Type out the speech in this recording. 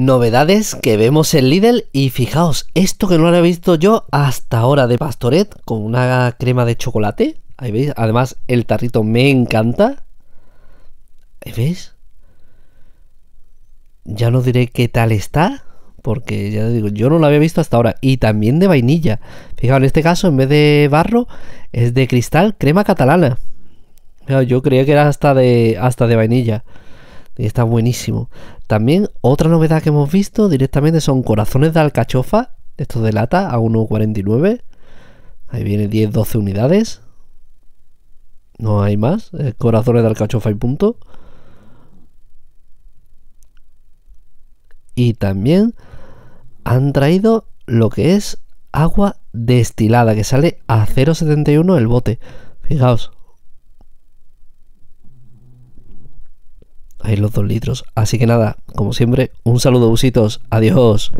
novedades que vemos en Lidl y fijaos, esto que no lo había visto yo hasta ahora de Pastoret con una crema de chocolate. Ahí veis, además el tarrito me encanta. Ahí veis. Ya no diré qué tal está, porque ya digo, yo no lo había visto hasta ahora. Y también de vainilla. Fijaos, en este caso, en vez de barro, es de cristal crema catalana. yo creía que era hasta de, hasta de vainilla. Y está buenísimo. También otra novedad que hemos visto directamente son corazones de alcachofa. Estos de lata a 1,49. Ahí viene 10, 12 unidades. No hay más. Eh, corazones de alcachofa y punto. Y también han traído lo que es agua destilada, que sale a 0,71 el bote. Fijaos, Ahí los dos litros. Así que nada, como siempre, un saludo, busitos, Adiós.